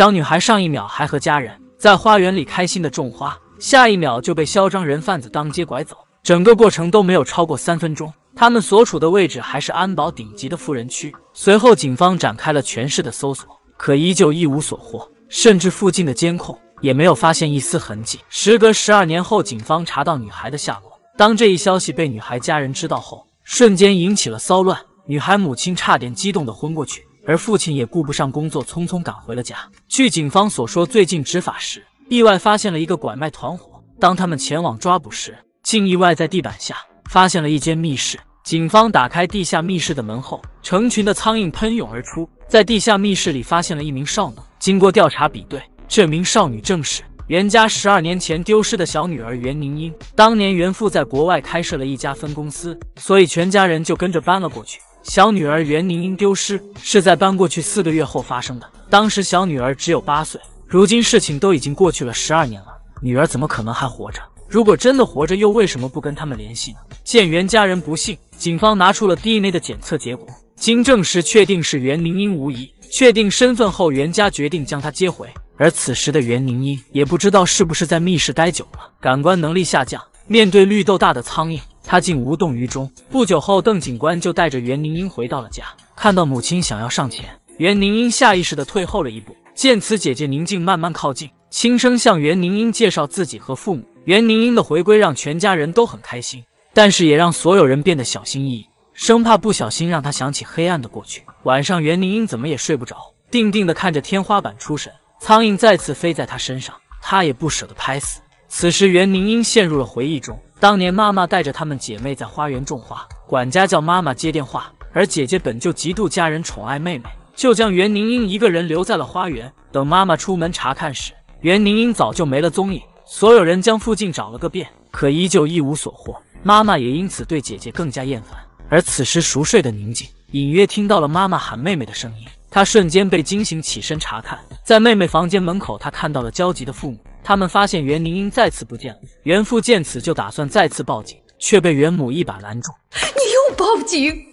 小女孩上一秒还和家人在花园里开心的种花，下一秒就被嚣张人贩子当街拐走，整个过程都没有超过三分钟。他们所处的位置还是安保顶级的富人区。随后，警方展开了全市的搜索，可依旧一无所获，甚至附近的监控也没有发现一丝痕迹。时隔十二年后，警方查到女孩的下落。当这一消息被女孩家人知道后，瞬间引起了骚乱，女孩母亲差点激动的昏过去。而父亲也顾不上工作，匆匆赶回了家。据警方所说，最近执法时意外发现了一个拐卖团伙。当他们前往抓捕时，竟意外在地板下发现了一间密室。警方打开地下密室的门后，成群的苍蝇喷涌而出。在地下密室里，发现了一名少女。经过调查比对，这名少女正是袁家十二年前丢失的小女儿袁宁英。当年袁父在国外开设了一家分公司，所以全家人就跟着搬了过去。小女儿袁宁英丢失，是在搬过去四个月后发生的。当时小女儿只有八岁，如今事情都已经过去了十二年了，女儿怎么可能还活着？如果真的活着，又为什么不跟他们联系呢？见袁家人不信，警方拿出了 DNA 的检测结果，经证实确定是袁宁英无疑。确定身份后，袁家决定将她接回。而此时的袁宁英也不知道是不是在密室待久了，感官能力下降。面对绿豆大的苍蝇，他竟无动于衷。不久后，邓警官就带着袁宁英回到了家。看到母亲想要上前，袁宁英下意识的退后了一步。见此，姐姐宁静慢慢靠近，轻声向袁宁英介绍自己和父母。袁宁英的回归让全家人都很开心，但是也让所有人变得小心翼翼，生怕不小心让她想起黑暗的过去。晚上，袁宁英怎么也睡不着，定定的看着天花板出神。苍蝇再次飞在她身上，她也不舍得拍死。此时，袁宁英陷入了回忆中。当年，妈妈带着她们姐妹在花园种花，管家叫妈妈接电话，而姐姐本就嫉妒家人宠爱妹妹，就将袁宁英一个人留在了花园。等妈妈出门查看时，袁宁英早就没了踪影。所有人将附近找了个遍，可依旧一无所获。妈妈也因此对姐姐更加厌烦。而此时，熟睡的宁静隐约听到了妈妈喊妹妹的声音，她瞬间被惊醒，起身查看，在妹妹房间门口，她看到了焦急的父母。他们发现袁宁英再次不见了，袁父见此就打算再次报警，却被袁母一把拦住。你又报警？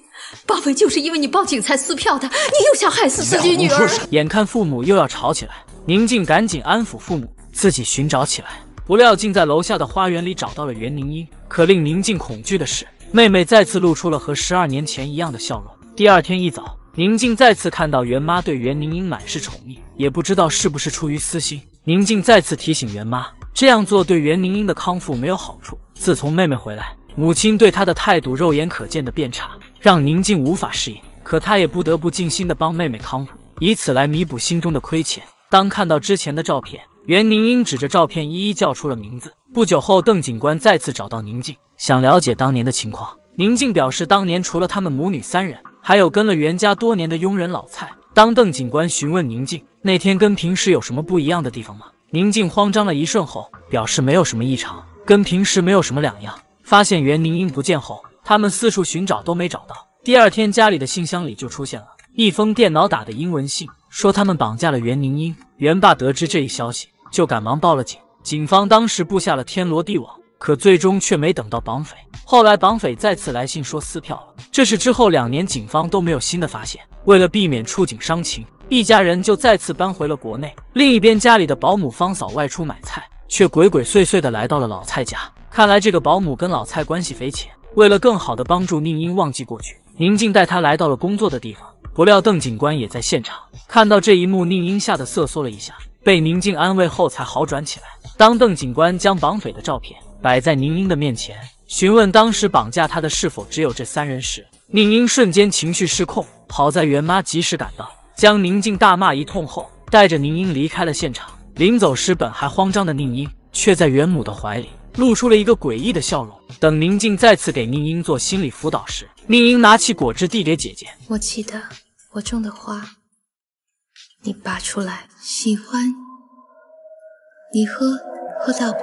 绑匪就是因为你报警才撕票的，你又想害死自己女儿？眼看父母又要吵起来，宁静赶紧安抚父母，自己寻找起来。不料竟在楼下的花园里找到了袁宁英。可令宁静恐惧的是，妹妹再次露出了和十二年前一样的笑容。第二天一早，宁静再次看到袁妈对袁宁英满是宠溺，也不知道是不是出于私心。宁静再次提醒袁妈，这样做对袁宁英的康复没有好处。自从妹妹回来，母亲对她的态度肉眼可见的变差，让宁静无法适应。可她也不得不尽心的帮妹妹康复，以此来弥补心中的亏欠。当看到之前的照片，袁宁英指着照片一一叫出了名字。不久后，邓警官再次找到宁静，想了解当年的情况。宁静表示，当年除了他们母女三人，还有跟了袁家多年的佣人老蔡。当邓警官询问宁静那天跟平时有什么不一样的地方吗？宁静慌张了一瞬后，表示没有什么异常，跟平时没有什么两样。发现袁宁英不见后，他们四处寻找都没找到。第二天，家里的信箱里就出现了一封电脑打的英文信，说他们绑架了袁宁英。袁爸得知这一消息，就赶忙报了警。警方当时布下了天罗地网。可最终却没等到绑匪。后来绑匪再次来信说撕票了。这是之后两年，警方都没有新的发现。为了避免触景伤情，一家人就再次搬回了国内。另一边，家里的保姆方嫂外出买菜，却鬼鬼祟祟的来到了老蔡家。看来这个保姆跟老蔡关系匪浅。为了更好的帮助宁英忘记过去，宁静带她来到了工作的地方。不料邓警官也在现场，看到这一幕，宁英吓得瑟缩了一下。被宁静安慰后才好转起来。当邓警官将绑匪的照片摆在宁英的面前，询问当时绑架他的是否只有这三人时，宁英瞬间情绪失控。好在袁妈及时赶到，将宁静大骂一通后，带着宁英离开了现场。临走时，本还慌张的宁英，却在袁母的怀里露出了一个诡异的笑容。等宁静再次给宁英做心理辅导时，宁英拿起果汁递给姐姐：“我记得我种的花。”你拔出来，喜欢你喝，喝到饱，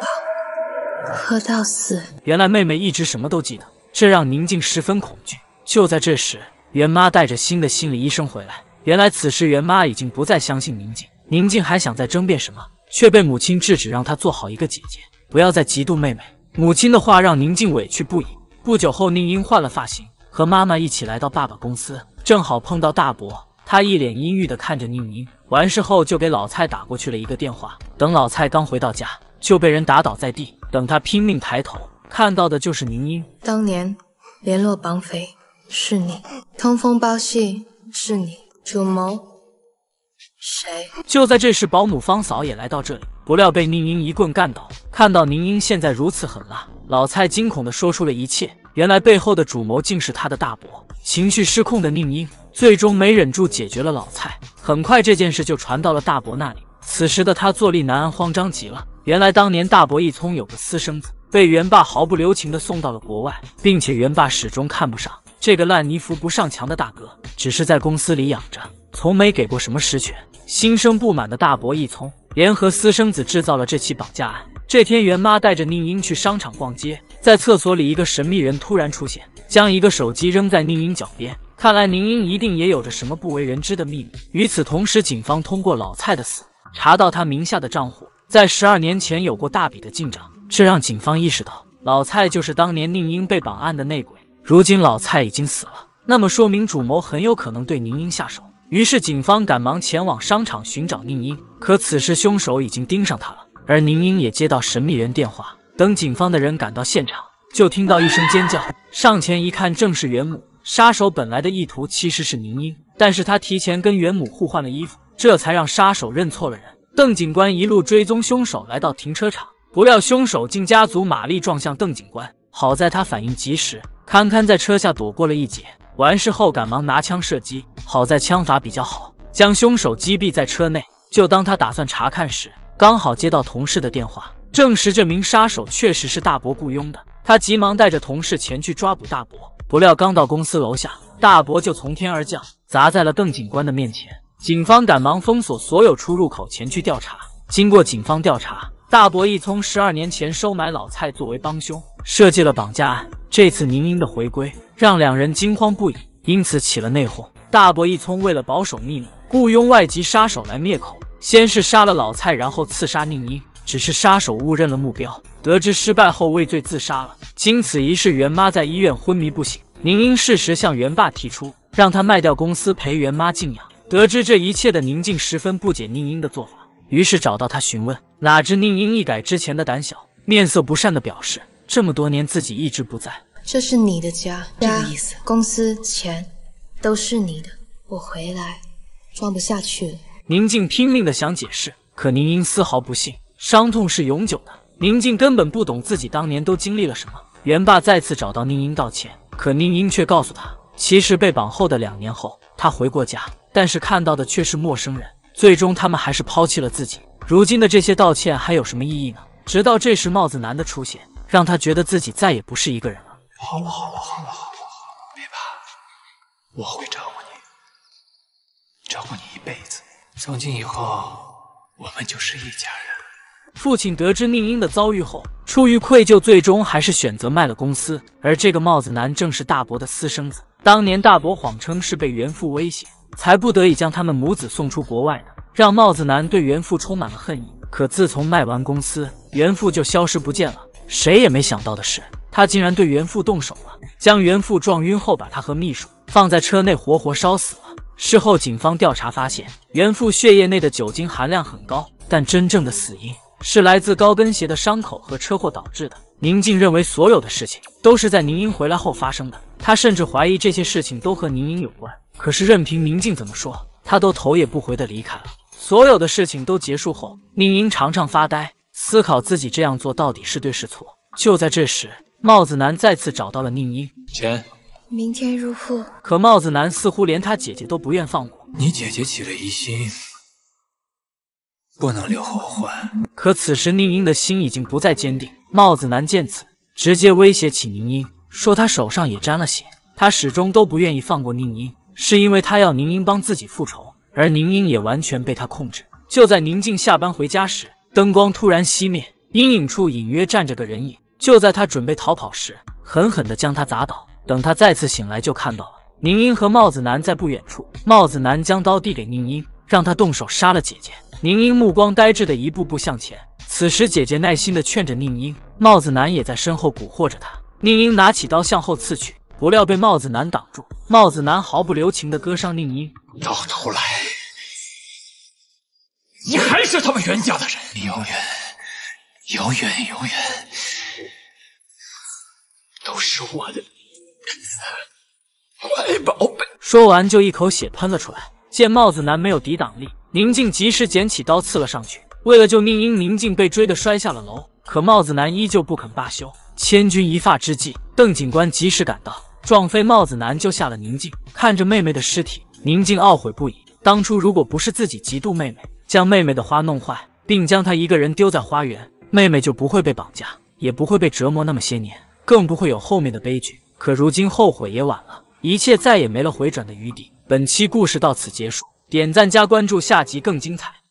喝到死。原来妹妹一直什么都记得，这让宁静十分恐惧。就在这时，袁妈带着新的心理医生回来。原来此时袁妈已经不再相信宁静，宁静还想再争辩什么，却被母亲制止，让她做好一个姐姐，不要再嫉妒妹妹。母亲的话让宁静委屈不已。不久后，宁英换了发型，和妈妈一起来到爸爸公司，正好碰到大伯。他一脸阴郁地看着宁英，完事后就给老蔡打过去了一个电话。等老蔡刚回到家，就被人打倒在地。等他拼命抬头，看到的就是宁英。当年联络绑匪是你，通风报信是你，主谋谁？就在这时，保姆方嫂也来到这里，不料被宁英一棍干倒。看到宁英现在如此狠辣，老蔡惊恐地说出了一切。原来背后的主谋竟是他的大伯，情绪失控的宁英最终没忍住，解决了老蔡。很快这件事就传到了大伯那里，此时的他坐立难安，慌张极了。原来当年大伯一聪有个私生子，被元霸毫不留情的送到了国外，并且元霸始终看不上这个烂泥扶不上墙的大哥，只是在公司里养着，从没给过什么实权。心生不满的大伯一聪联合私生子制造了这起绑架案。这天，元妈带着宁英去商场逛街。在厕所里，一个神秘人突然出现，将一个手机扔在宁英脚边。看来宁英一定也有着什么不为人知的秘密。与此同时，警方通过老蔡的死查到他名下的账户在十二年前有过大笔的进账，这让警方意识到老蔡就是当年宁英被绑案的内鬼。如今老蔡已经死了，那么说明主谋很有可能对宁英下手。于是警方赶忙前往商场寻找宁英，可此时凶手已经盯上他了，而宁英也接到神秘人电话。等警方的人赶到现场，就听到一声尖叫。上前一看，正是袁母。杀手本来的意图其实是宁英，但是他提前跟袁母互换了衣服，这才让杀手认错了人。邓警官一路追踪凶手，来到停车场，不料凶手竟加足马力撞向邓警官。好在他反应及时，堪堪在车下躲过了一劫。完事后，赶忙拿枪射击，好在枪法比较好，将凶手击毙在车内。就当他打算查看时，刚好接到同事的电话。证实这名杀手确实是大伯雇佣的，他急忙带着同事前去抓捕大伯。不料刚到公司楼下，大伯就从天而降，砸在了邓警官的面前。警方赶忙封锁所有出入口，前去调查。经过警方调查，大伯一聪十二年前收买老蔡作为帮凶，设计了绑架案。这次宁英的回归让两人惊慌不已，因此起了内讧。大伯一聪为了保守秘密，雇佣外籍杀手来灭口，先是杀了老蔡，然后刺杀宁英。只是杀手误认了目标，得知失败后畏罪自杀了。经此一事，袁妈在医院昏迷不醒。宁英适时向袁爸提出，让他卖掉公司陪袁妈静养。得知这一切的宁静十分不解宁英的做法，于是找到他询问。哪知宁英一改之前的胆小，面色不善的表示：这么多年自己一直不在，这是你的家，意思。公司钱都是你的，我回来装不下去了。宁静拼命的想解释，可宁英丝毫不信。伤痛是永久的，宁静根本不懂自己当年都经历了什么。元霸再次找到宁英道歉，可宁英却告诉他，其实被绑后的两年后，他回过家，但是看到的却是陌生人。最终，他们还是抛弃了自己。如今的这些道歉还有什么意义呢？直到这时，帽子男的出现，让他觉得自己再也不是一个人了。好了好了好了好了好了，别怕，我会照顾你，照顾你一辈子。从今以后，我们就是一家人。父亲得知宁英的遭遇后，出于愧疚，最终还是选择卖了公司。而这个帽子男正是大伯的私生子。当年大伯谎称是被袁父威胁，才不得已将他们母子送出国外的，让帽子男对袁父充满了恨意。可自从卖完公司，袁父就消失不见了。谁也没想到的是，他竟然对袁父动手了，将袁父撞晕后，把他和秘书放在车内活活烧死了。事后警方调查发现，袁父血液内的酒精含量很高，但真正的死因。是来自高跟鞋的伤口和车祸导致的。宁静认为所有的事情都是在宁英回来后发生的，她甚至怀疑这些事情都和宁英有关。可是任凭宁静怎么说，他都头也不回的离开了。所有的事情都结束后，宁英常常发呆，思考自己这样做到底是对是错。就在这时，帽子男再次找到了宁英，钱，明天入户。可帽子男似乎连他姐姐都不愿放过，你姐姐起了疑心。不能留后患。可此时宁英的心已经不再坚定。帽子男见此，直接威胁起宁英，说他手上也沾了血。他始终都不愿意放过宁英，是因为他要宁英帮自己复仇，而宁英也完全被他控制。就在宁静下班回家时，灯光突然熄灭，阴影处隐约站着个人影。就在他准备逃跑时，狠狠的将他砸倒。等他再次醒来，就看到了宁英和帽子男在不远处。帽子男将刀递给宁英，让他动手杀了姐姐。宁英目光呆滞的一步步向前，此时姐姐耐心的劝着宁英，帽子男也在身后蛊惑着她。宁英拿起刀向后刺去，不料被帽子男挡住，帽子男毫不留情的割伤宁英。到头来，你还是他们袁家的人，永远，永远，永远都是我的乖宝贝。说完就一口血喷了出来，见帽子男没有抵挡力。宁静及时捡起刀刺了上去，为了救宁英，宁静被追得摔下了楼。可帽子男依旧不肯罢休。千钧一发之际，邓警官及时赶到，撞飞帽子男，救下了宁静。看着妹妹的尸体，宁静懊悔不已。当初如果不是自己嫉妒妹妹，将妹妹的花弄坏，并将她一个人丢在花园，妹妹就不会被绑架，也不会被折磨那么些年，更不会有后面的悲剧。可如今后悔也晚了，一切再也没了回转的余地。本期故事到此结束。点赞加关注，下集更精彩。